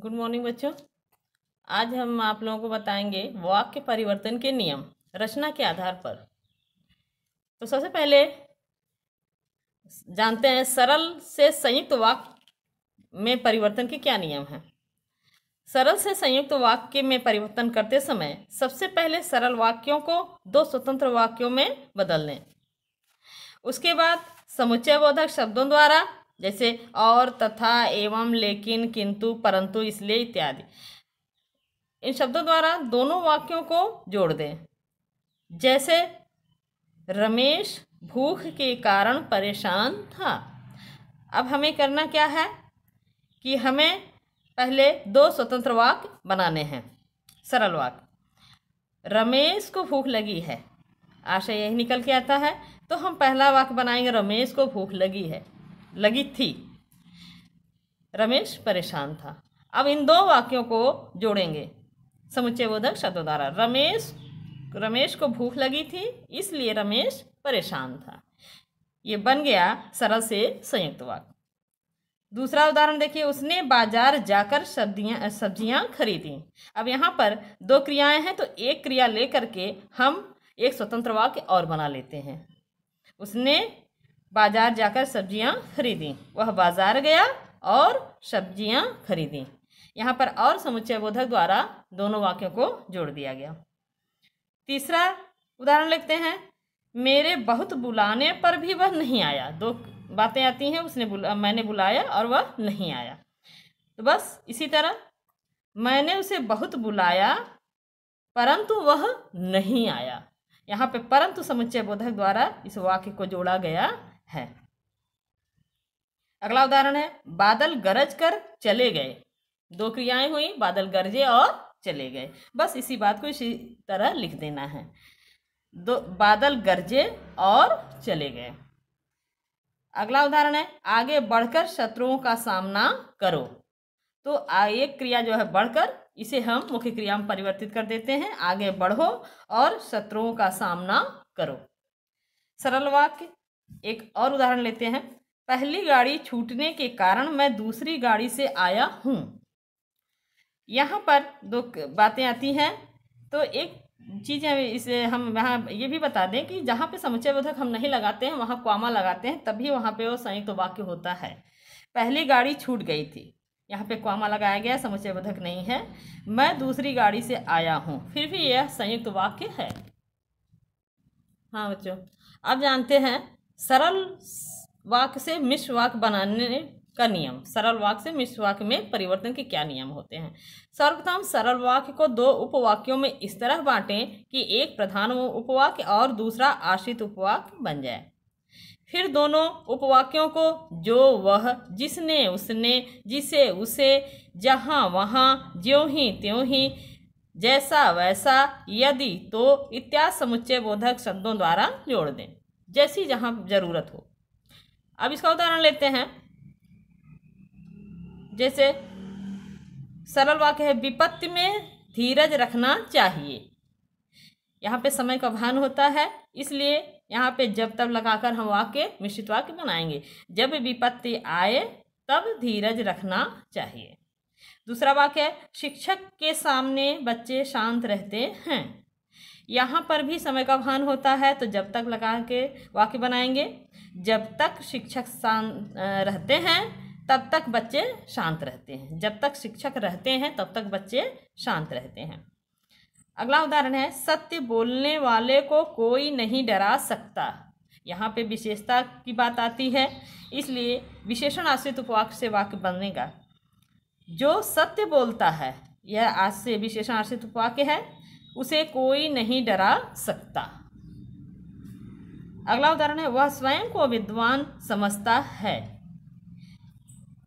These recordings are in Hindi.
गुड मॉर्निंग बच्चों आज हम आप लोगों को बताएंगे वाक्य परिवर्तन के नियम रचना के आधार पर तो सबसे पहले जानते हैं सरल से संयुक्त वाक्य में परिवर्तन के क्या नियम हैं सरल से संयुक्त वाक्य में परिवर्तन करते समय सबसे पहले सरल वाक्यों को दो स्वतंत्र वाक्यों में बदल लें उसके बाद समुच्चय बोधक शब्दों द्वारा जैसे और तथा एवं लेकिन किंतु परंतु इसलिए इत्यादि इन शब्दों द्वारा दोनों वाक्यों को जोड़ दें जैसे रमेश भूख के कारण परेशान था अब हमें करना क्या है कि हमें पहले दो स्वतंत्र वाक्य बनाने हैं सरल वाक्य रमेश को भूख लगी है आशा यही निकल के आता है तो हम पहला वाक्य बनाएंगे रमेश को भूख लगी है लगी थी रमेश परेशान था अब इन दो वाक्यों को जोड़ेंगे समुच्चय बोधक शतोदारा रमेश रमेश को भूख लगी थी इसलिए रमेश परेशान था ये बन गया सरल से संयुक्त वाक्य दूसरा उदाहरण देखिए उसने बाजार जाकर सब्जियां सब्जियां खरीदी अब यहाँ पर दो क्रियाएं हैं तो एक क्रिया लेकर के हम एक स्वतंत्र वाक्य और बना लेते हैं उसने बाज़ार जाकर सब्जियां खरीदी वह बाज़ार गया और सब्जियां खरीदी यहाँ पर और समुच्चय बोधक द्वारा दोनों वाक्यों को जोड़ दिया गया तीसरा उदाहरण लिखते हैं मेरे बहुत बुलाने पर भी वह नहीं आया दो बातें आती हैं उसने बुला मैंने बुलाया और वह नहीं आया तो बस इसी तरह मैंने उसे बहुत बुलाया परंतु वह नहीं आया यहाँ पे परंतु समुच्चय बोधक द्वारा इस वाक्य को जोड़ा गया है अगला उदाहरण है बादल गरज कर चले गए दो क्रियाएं हुई बादल गरजे और चले गए बस इसी बात को इसी तरह लिख देना है दो बादल गरजे और चले गए अगला उदाहरण है आगे बढ़कर शत्रुओं का सामना करो तो एक क्रिया जो है बढ़कर इसे हम मुख्य क्रिया में परिवर्तित कर देते हैं आगे बढ़ो और शत्रुओं का सामना करो सरल वाक्य एक और उदाहरण लेते हैं पहली गाड़ी छूटने के कारण मैं दूसरी गाड़ी से आया हूँ यहाँ पर दो बातें आती हैं तो एक चीज़ इसे हम वहाँ ये भी बता दें कि जहाँ पे समुचय बोधक हम नहीं लगाते हैं वहाँ क्वामा लगाते हैं तभी वहाँ पे वो संयुक्त तो वाक्य होता है पहली गाड़ी छूट गई थी यहाँ पे क्वामा लगाया गया समुचय बोधक नहीं है मैं दूसरी गाड़ी से आया हूँ फिर भी यह संयुक्त तो वाक्य है हाँ बच्चों अब जानते हैं सरल वाक्य से मिश्र वाक्य बनाने का नियम सरल वाक्य से मिश्र वाक्य में परिवर्तन के क्या नियम होते हैं सर्वप्रथम सरल वाक्य को दो उपवाक्यों में इस तरह बांटें कि एक प्रधान उपवाक्य और दूसरा आश्रित उपवाक्य बन जाए फिर दोनों उपवाक्यों को जो वह जिसने उसने जिसे उसे जहाँ वहाँ ज्यों ही त्यों ही जैसा वैसा यदि तो इत्यादि समुच्चय बोधक शब्दों द्वारा जोड़ दें जैसी जहाँ ज़रूरत हो अब इसका उदाहरण लेते हैं जैसे सरल वाक्य है विपत्ति में धीरज रखना चाहिए यहाँ पे समय का भान होता है इसलिए यहाँ पे जब तब लगाकर हम वाक्य मिश्रित वाक्य बनाएंगे जब विपत्ति आए तब धीरज रखना चाहिए दूसरा वाक्य है शिक्षक के सामने बच्चे शांत रहते हैं यहाँ पर भी समय का भान होता है तो जब तक लगा के वाक्य बनाएंगे जब तक शिक्षक शांत रहते हैं तब तक बच्चे शांत रहते हैं जब तक शिक्षक रहते हैं तब तक बच्चे शांत रहते हैं अगला उदाहरण है सत्य बोलने वाले को कोई नहीं डरा सकता यहाँ पे विशेषता की बात आती है इसलिए विशेषण आश्रित उपवाक्य से वाक्य बनेगा जो सत्य बोलता है यह आज से विशेषण आश्रित उपवाक्य है उसे कोई नहीं डरा सकता अगला उदाहरण है वह स्वयं को विद्वान समझता है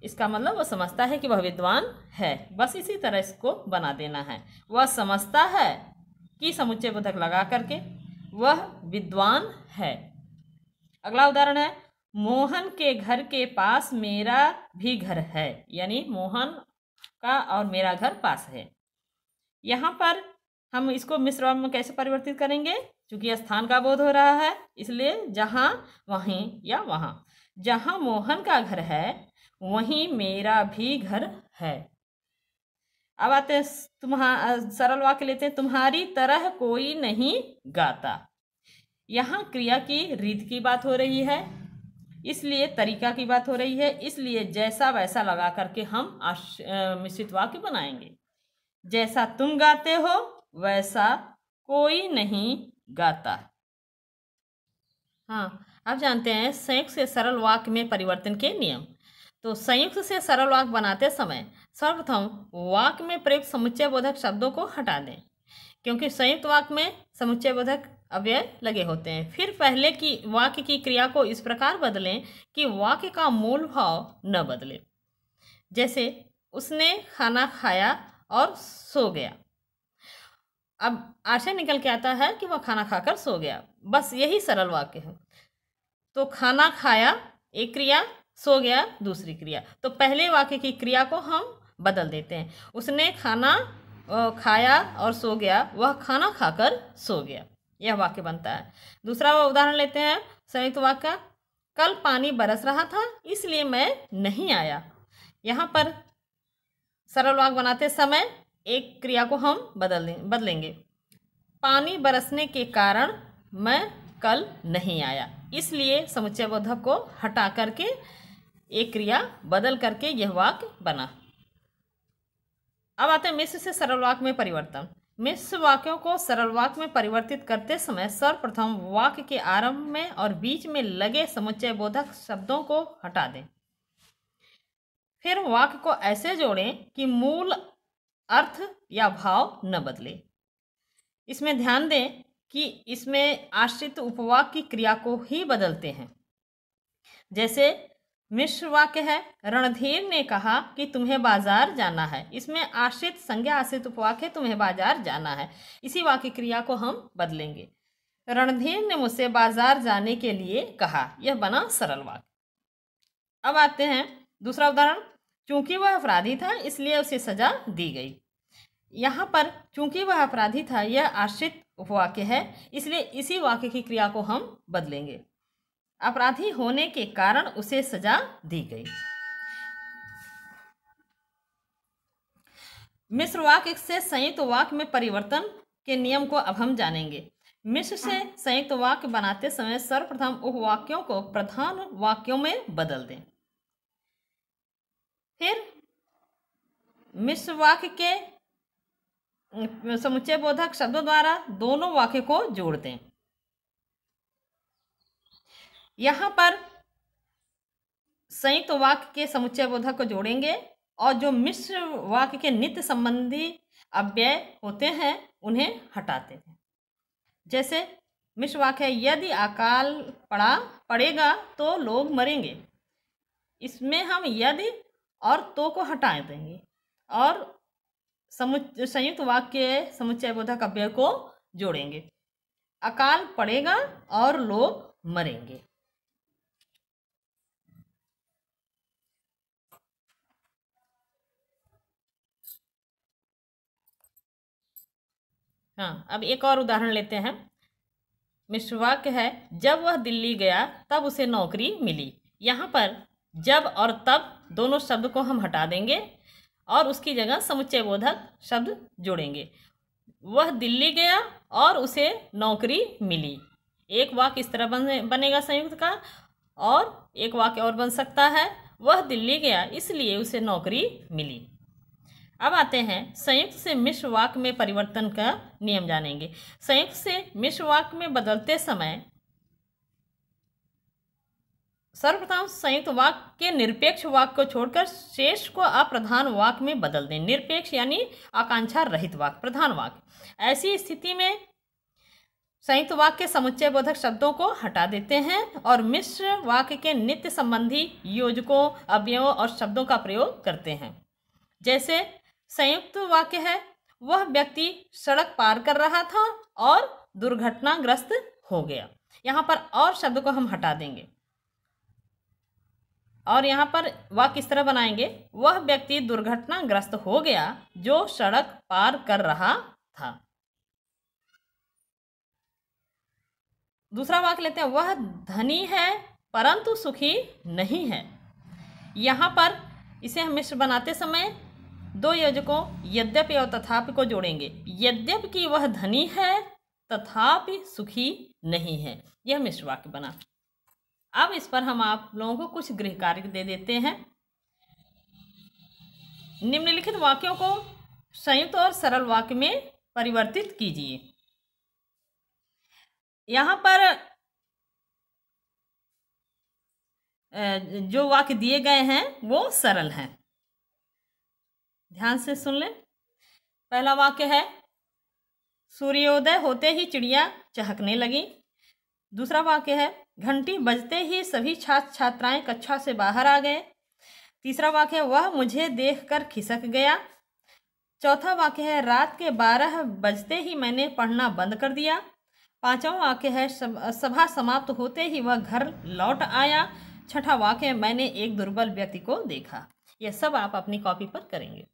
इसका मतलब वह समझता है कि वह विद्वान है बस इसी तरह इसको बना देना है वह समझता है कि समुच्चय बोधक लगा करके वह विद्वान है अगला उदाहरण है मोहन के घर के पास मेरा भी घर है यानी मोहन का और मेरा घर पास है यहाँ पर हम इसको मिश्र में कैसे परिवर्तित करेंगे क्योंकि स्थान का बोध हो रहा है इसलिए जहाँ वहीं या वहाँ जहाँ मोहन का घर है वहीं मेरा भी घर है अब आते हैं तुम्हा सरल वाक्य लेते हैं तुम्हारी तरह कोई नहीं गाता यहाँ क्रिया की रीत की बात हो रही है इसलिए तरीका की बात हो रही है इसलिए जैसा वैसा लगा करके हम मिश्रित वाक्य बनाएंगे जैसा तुम गाते हो वैसा कोई नहीं गाता हाँ आप जानते हैं संयुक्त से सरल वाक्य में परिवर्तन के नियम तो संयुक्त से सरल वाक्य बनाते समय सर्वप्रथम वाक्य में प्रयुक्त समुच्चय बोधक शब्दों को हटा दें क्योंकि संयुक्त वाक्य में समुच्चय बोधक अव्यय लगे होते हैं फिर पहले की वाक्य की क्रिया को इस प्रकार बदलें कि वाक्य का मूल भाव न बदले जैसे उसने खाना खाया और सो गया अब आशय निकल के आता है कि वह खाना खाकर सो गया बस यही सरल वाक्य है तो खाना खाया एक क्रिया सो गया दूसरी क्रिया तो पहले वाक्य की क्रिया को हम बदल देते हैं उसने खाना खाया और सो गया वह खाना खाकर सो गया यह वाक्य बनता है दूसरा उदाहरण लेते हैं संयुक्त वाक्य कल पानी बरस रहा था इसलिए मैं नहीं आया यहाँ पर सरल वाक्य बनाते समय एक क्रिया को हम बदल दें बदलेंगे पानी बरसने के कारण मैं कल नहीं आया इसलिए समुच्चय बोधक को हटा करके एक क्रिया बदल करके यह वाक्य बना अब आते हैं मिश्र से सरल वाक्य में परिवर्तन मिश्र वाक्यों को सरल वाक्य में परिवर्तित करते समय सर्वप्रथम वाक्य के आरंभ में और बीच में लगे समुच्चय बोधक शब्दों को हटा दें फिर वाक्य को ऐसे जोड़ें कि मूल अर्थ या भाव न बदले इसमें ध्यान दें कि इसमें आश्रित उपवाक की क्रिया को ही बदलते हैं जैसे मिश्र वाक्य है रणधीर ने कहा कि तुम्हें बाजार जाना है इसमें आश्रित संज्ञा आश्रित उपवाक है तुम्हें बाजार जाना है इसी वाक्य क्रिया को हम बदलेंगे रणधीर ने मुझसे बाजार जाने के लिए कहा यह बना सरल वाक्य अब आते हैं दूसरा उदाहरण चूंकि वह अपराधी था इसलिए उसे सजा दी गई यहाँ पर चूंकि वह अपराधी था यह आश्रित वाक्य है इसलिए इसी वाक्य की क्रिया को हम बदलेंगे अपराधी होने के कारण उसे सजा दी गई मिश्र वाक्य से संयुक्त वाक्य में परिवर्तन के नियम को अब हम जानेंगे मिश्र से संयुक्त वाक्य बनाते समय सर्वप्रथम उपवाक्यों को प्रधान वाक्यों में बदल दें फिर मिश्र वाक्य के समुच्चय बोधक शब्दों द्वारा दोनों वाक्य को जोड़ दें यहां पर संयुक्त वाक्य के समुच्चय बोधक को जोड़ेंगे और जो मिश्र वाक्य के नित्य संबंधी अव्यय होते हैं उन्हें हटाते हैं जैसे मिश्र वाक्य यदि अकाल पड़ा पड़ेगा तो लोग मरेंगे इसमें हम यदि और तो को हटा देंगे और समुच संयुक्त वाक्य समुच्चय बोधक अव्यय को जोड़ेंगे अकाल पड़ेगा और लोग मरेंगे हाँ अब एक और उदाहरण लेते हैं मिश्र वाक्य है जब वह दिल्ली गया तब उसे नौकरी मिली यहाँ पर जब और तब दोनों शब्द को हम हटा देंगे और उसकी जगह समुच्चय बोधक शब्द जोड़ेंगे वह दिल्ली गया और उसे नौकरी मिली एक वाक्य इस तरह बने बनेगा संयुक्त का और एक वाक्य और बन सकता है वह दिल्ली गया इसलिए उसे नौकरी मिली अब आते हैं संयुक्त से मिश्र वाक्य में परिवर्तन का नियम जानेंगे संयुक्त से मिश्र वाक्य में बदलते समय सर्वप्रथम संयुक्त वाक के निरपेक्ष वाक को छोड़कर शेष को अप्रधान वाक में बदल दें निरपेक्ष यानी आकांक्षा रहित वाक प्रधान वाक ऐसी स्थिति में संयुक्त वाक्य के समुच्चय बोधक शब्दों को हटा देते हैं और मिश्र वाक्य के नित्य संबंधी योजकों अवयवों और शब्दों का प्रयोग करते हैं जैसे संयुक्त वाक्य है वह व्यक्ति सड़क पार कर रहा था और दुर्घटनाग्रस्त हो गया यहाँ पर और शब्द को हम हटा देंगे और यहाँ पर वह किस तरह बनाएंगे वह व्यक्ति दुर्घटनाग्रस्त हो गया जो सड़क पार कर रहा था दूसरा वाक्य लेते हैं वह धनी है परंतु सुखी नहीं है यहाँ पर इसे हम मिश्र बनाते समय दो योजकों यद्यपि और तथापि को जोड़ेंगे यद्यपि कि वह धनी है तथापि सुखी नहीं है यह मिश्र वाक्य बना अब इस पर हम आप लोगों को कुछ गृह कार्य दे देते हैं निम्नलिखित वाक्यों को संयुक्त और सरल वाक्य में परिवर्तित कीजिए यहाँ पर जो वाक्य दिए गए हैं वो सरल हैं ध्यान से सुन लें पहला वाक्य है सूर्योदय होते ही चिड़िया चहकने लगी दूसरा वाक्य है घंटी बजते ही सभी छात्र छात्राएं कक्षा से बाहर आ गए तीसरा वाक्य वह मुझे देखकर खिसक गया चौथा वाक्य है रात के बारह बजते ही मैंने पढ़ना बंद कर दिया पांचवा वाक्य है सभा समाप्त होते ही वह घर लौट आया छठा वाक्य मैंने एक दुर्बल व्यक्ति को देखा यह सब आप अपनी कॉपी पर करेंगे